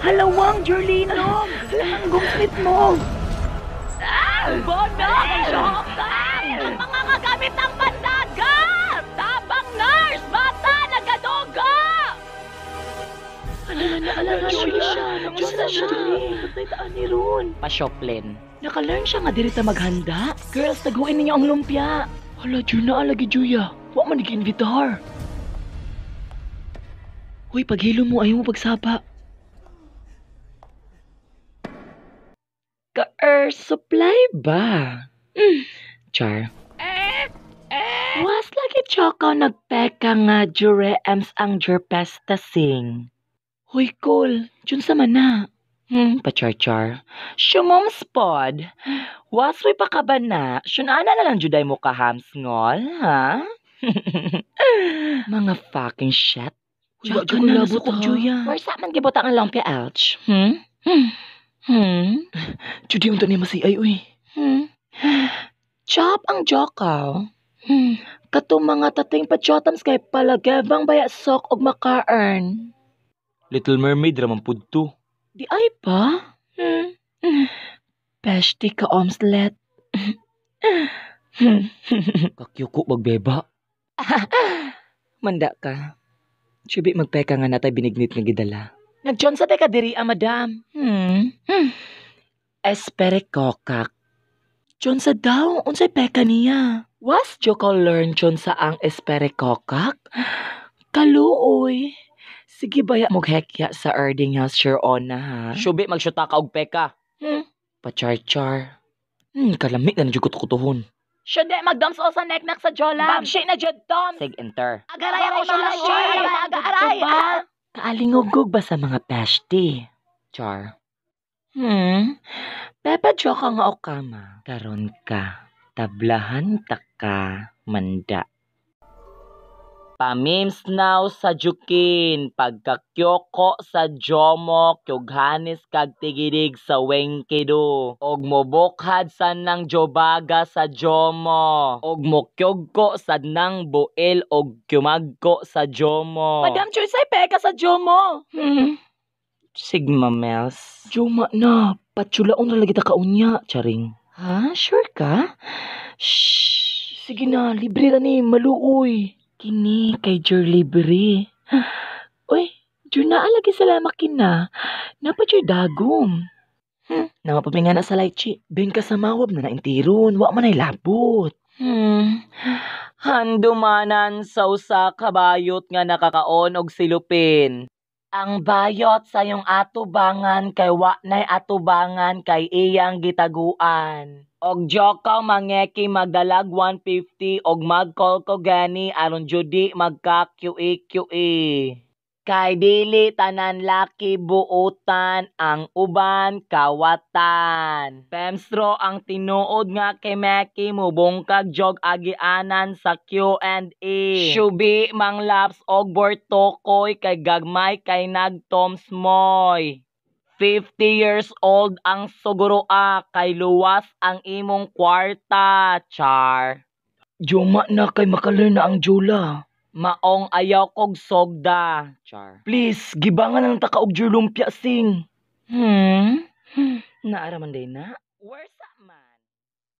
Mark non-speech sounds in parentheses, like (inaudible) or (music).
Halawang, Jerlino! Ang gumpit mo! Ah! Bonnet! Ang mga kagamit ng bandaga! Tabang nurse! Bata! Nagadoga! Ano na ano naalala ano siya? Ano, ano siya? Patay taan ni Ron. Pasyoplin. Nakalearn siya nga diri maghanda. Girls, taguin ninyo ang lumpia. Hala, Juna, alagi Juya. Wa man nag-invitar. Hoy, paghilo mo, ayaw mo pagsapa. Water supply ba? Mm, char. Eh, eh. Was lagi chokaw nagpeka nga jure ems ang jurpesta sing. Hoy, Cole, dyan sa mana. Hmm, pachar-char. Shumom spod. Wasway pa ka ba na? Shunana na lang juday mo ka ngol, ha? (laughs) Mga fucking shit. Jaga na labot ang juya. Where's that man gibota ang lumpy ouch? Hmm? Hmm. Hmm? Judi unta si Ay, uy. Hmm? Chop ang jokaw. Hmm. Kato mga tating patjotams kay palagevang baya sok og maka-earn. Little Mermaid raman pudto. Di ay pa? Hmm. hmm. Peshti ka omslet. Hmm. (laughs) Kakyuko magbeba. Manda ka. Chubi magpeka nga natay binignit nga gidala nag Nagtyon sa teka diri, ah, madam. Hmm. hmm. Espere kokak. Tyon sa daw, unsay peka niya. Was joko learn tyon sa ang espere kokak? Kaluoy. Sige baya mo hekya sa erding house sure on na ha. Shubi magsyuta ka og peka. Hmm. Pachar-char. Hmm, kalamig na nadyugot ko tuhon. Siya di sa neknak sa jola. Babshi na jud tom. Sig enter. Agaray ako siya. Agaray. Agaray. Kaalingugog ba sa mga peshti? Char. Hmm, Pepa joke ang okama. Karon ka, tablahan ta ka, manda. Pamims now sa Jukin, pagkakyoko sa Jomo, kyughanis kag tigidig sa Wengkido. Og mobukhad sa nang Jobaga sa Jomo. Og mokyogko sa nang buil og kumagko sa Jomo. Madam Choy, say peka sa Jomo. Hmm. Sigma Mels. Joma na, patsulaon na lagi ta kaunya, charing. Ha? Sure ka? Shh. Sige na, libre na ni, maluoy. Kini kay jur libre. (sighs) Uy, jur naa lagi sa lamakin na. Napa jur dagom. Hmm, namapabingan na sa lychee. Ben ka sa mawab na naintiron. Wa man ay labot. Hmm, handumanan sa usa ka nga nakakaon og silupin. Ang bayot sa yung atubangan kay wa nay atubangan kay iyang gitaguan og joka mangeki magdalag 150 og magcall ko gani aron judi magka QE QE. Kay dili tanan laki buutan ang uban kawatan. Pemstro ang tinuod nga kay Meki mubungkag jog agianan sa Q&A. E. Shubi mang laps og bortokoy kay gagmay kay nagtomsmoy. 50 years old ang suguroa ah, kay luwas ang imong kwarta, char. Juma na kay makaler na ang jula. Maong ayaw kog sogda, char. Please, gibangan ng taka og lumpia sing. Hmm? hmm. Naaraman din na. Where's that man?